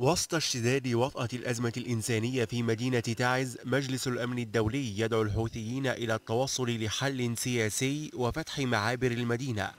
وسط اشتداد وطأة الأزمة الإنسانية في مدينة تعز مجلس الأمن الدولي يدعو الحوثيين إلى التوصل لحل سياسي وفتح معابر المدينة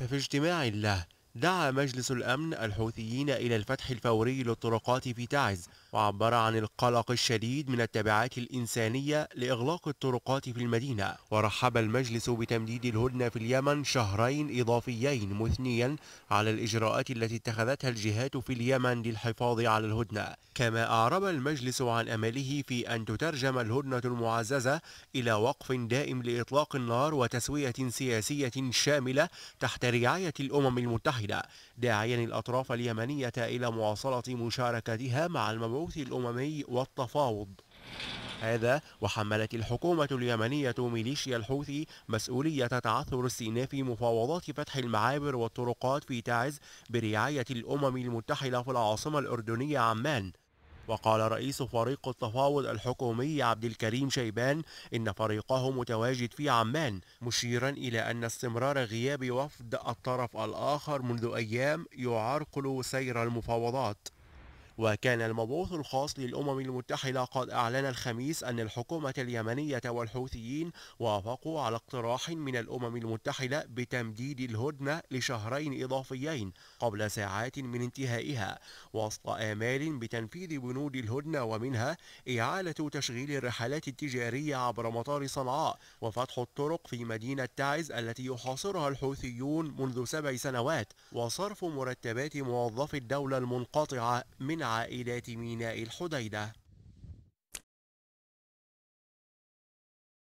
ففي اجتماع له دعا مجلس الأمن الحوثيين إلى الفتح الفوري للطرقات في تعز وعبر عن القلق الشديد من التبعات الإنسانية لإغلاق الطرقات في المدينة ورحب المجلس بتمديد الهدنة في اليمن شهرين إضافيين مثنيا على الإجراءات التي اتخذتها الجهات في اليمن للحفاظ على الهدنة كما أعرب المجلس عن أمله في أن تترجم الهدنة المعززة إلى وقف دائم لإطلاق النار وتسوية سياسية شاملة تحت رعاية الأمم المتحدة المتحدة داعيا الأطراف اليمنية إلى مواصلة مشاركتها مع المبعوث الأممي والتفاوض هذا وحملت الحكومة اليمنية ميليشيا الحوثي مسؤولية تعثر في مفاوضات فتح المعابر والطرقات في تعز برعاية الأمم المتحدة في العاصمة الأردنية عمان وقال رئيس فريق التفاوض الحكومي عبد الكريم شيبان إن فريقه متواجد في عمان مشيرا إلى أن استمرار غياب وفد الطرف الآخر منذ أيام يعرقل سير المفاوضات وكان المبعوث الخاص للأمم المتحدة قد أعلن الخميس أن الحكومة اليمنية والحوثيين وافقوا على اقتراح من الأمم المتحدة بتمديد الهدنة لشهرين إضافيين قبل ساعات من انتهائها وسط آمال بتنفيذ بنود الهدنة ومنها إعالة تشغيل الرحلات التجارية عبر مطار صنعاء وفتح الطرق في مدينة تعز التي يحاصرها الحوثيون منذ سبع سنوات وصرف مرتبات موظفي الدولة المنقطعة من عائلات ميناء الحديدة